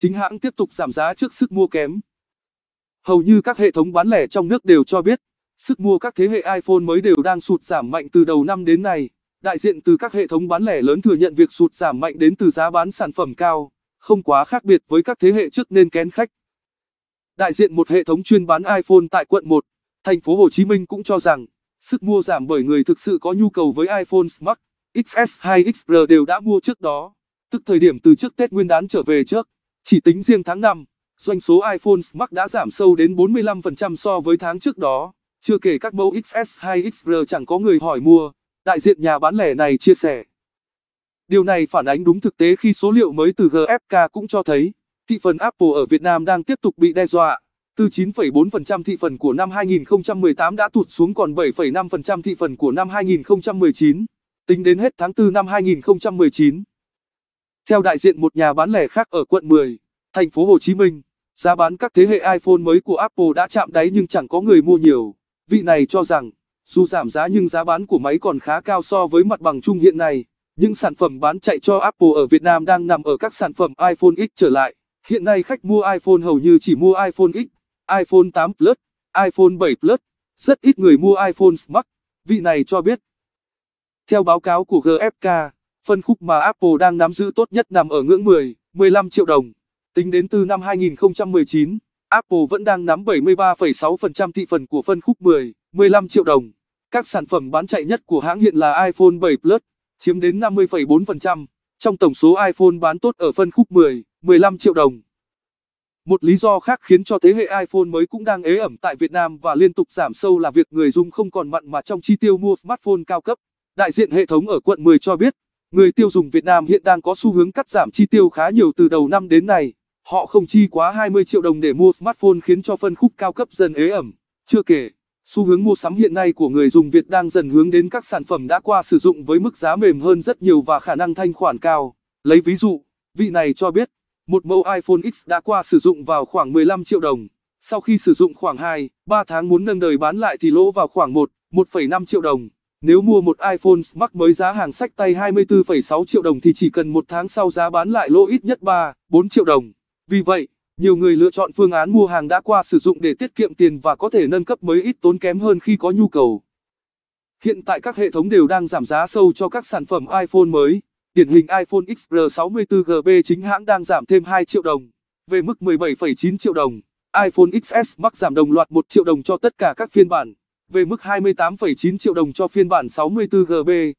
chính hãng tiếp tục giảm giá trước sức mua kém. Hầu như các hệ thống bán lẻ trong nước đều cho biết, sức mua các thế hệ iPhone mới đều đang sụt giảm mạnh từ đầu năm đến nay. Đại diện từ các hệ thống bán lẻ lớn thừa nhận việc sụt giảm mạnh đến từ giá bán sản phẩm cao, không quá khác biệt với các thế hệ trước nên kén khách. Đại diện một hệ thống chuyên bán iPhone tại quận 1, thành phố Hồ Chí Minh cũng cho rằng, sức mua giảm bởi người thực sự có nhu cầu với iPhone Smart, XS2 XR đều đã mua trước đó, tức thời điểm từ trước Tết Nguyên đán trở về trước. Chỉ tính riêng tháng 5, doanh số iPhone Max đã giảm sâu đến 45% so với tháng trước đó. Chưa kể các mẫu XS hay XR chẳng có người hỏi mua, đại diện nhà bán lẻ này chia sẻ. Điều này phản ánh đúng thực tế khi số liệu mới từ GFK cũng cho thấy, thị phần Apple ở Việt Nam đang tiếp tục bị đe dọa. Từ 9,4% thị phần của năm 2018 đã tụt xuống còn 7,5% thị phần của năm 2019. Tính đến hết tháng 4 năm 2019, theo đại diện một nhà bán lẻ khác ở quận 10, thành phố Hồ Chí Minh, giá bán các thế hệ iPhone mới của Apple đã chạm đáy nhưng chẳng có người mua nhiều. Vị này cho rằng, dù giảm giá nhưng giá bán của máy còn khá cao so với mặt bằng chung hiện nay. Những sản phẩm bán chạy cho Apple ở Việt Nam đang nằm ở các sản phẩm iPhone X trở lại. Hiện nay khách mua iPhone hầu như chỉ mua iPhone X, iPhone 8 Plus, iPhone 7 Plus, rất ít người mua iPhone Max. Vị này cho biết. Theo báo cáo của GFK, Phân khúc mà Apple đang nắm giữ tốt nhất nằm ở ngưỡng 10, 15 triệu đồng. Tính đến từ năm 2019, Apple vẫn đang nắm 73,6% thị phần của phân khúc 10, 15 triệu đồng. Các sản phẩm bán chạy nhất của hãng hiện là iPhone 7 Plus, chiếm đến 50,4%, trong tổng số iPhone bán tốt ở phân khúc 10, 15 triệu đồng. Một lý do khác khiến cho thế hệ iPhone mới cũng đang ế ẩm tại Việt Nam và liên tục giảm sâu là việc người dùng không còn mặn mà trong chi tiêu mua smartphone cao cấp. Đại diện hệ thống ở quận 10 cho biết, Người tiêu dùng Việt Nam hiện đang có xu hướng cắt giảm chi tiêu khá nhiều từ đầu năm đến nay. Họ không chi quá 20 triệu đồng để mua smartphone khiến cho phân khúc cao cấp dần ế ẩm. Chưa kể, xu hướng mua sắm hiện nay của người dùng Việt đang dần hướng đến các sản phẩm đã qua sử dụng với mức giá mềm hơn rất nhiều và khả năng thanh khoản cao. Lấy ví dụ, vị này cho biết, một mẫu iPhone X đã qua sử dụng vào khoảng 15 triệu đồng. Sau khi sử dụng khoảng 2, 3 tháng muốn nâng đời bán lại thì lỗ vào khoảng 1, 1,5 triệu đồng. Nếu mua một iPhone Max mới giá hàng sách tay 24,6 triệu đồng thì chỉ cần một tháng sau giá bán lại lỗ ít nhất 3, 4 triệu đồng. Vì vậy, nhiều người lựa chọn phương án mua hàng đã qua sử dụng để tiết kiệm tiền và có thể nâng cấp mới ít tốn kém hơn khi có nhu cầu. Hiện tại các hệ thống đều đang giảm giá sâu cho các sản phẩm iPhone mới. Điển hình iPhone XR 64GB chính hãng đang giảm thêm 2 triệu đồng, về mức 17,9 triệu đồng. iPhone XS Max giảm đồng loạt 1 triệu đồng cho tất cả các phiên bản về mức 28,9 triệu đồng cho phiên bản 64GB.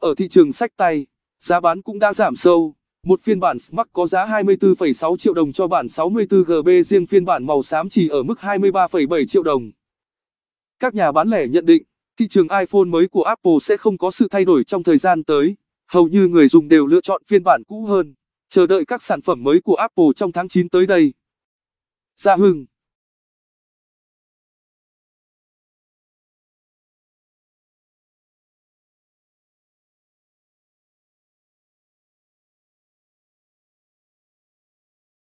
Ở thị trường sách tay, giá bán cũng đã giảm sâu. Một phiên bản Smack có giá 24,6 triệu đồng cho bản 64GB riêng phiên bản màu xám chỉ ở mức 23,7 triệu đồng. Các nhà bán lẻ nhận định, thị trường iPhone mới của Apple sẽ không có sự thay đổi trong thời gian tới. Hầu như người dùng đều lựa chọn phiên bản cũ hơn, chờ đợi các sản phẩm mới của Apple trong tháng 9 tới đây. Gia Hưng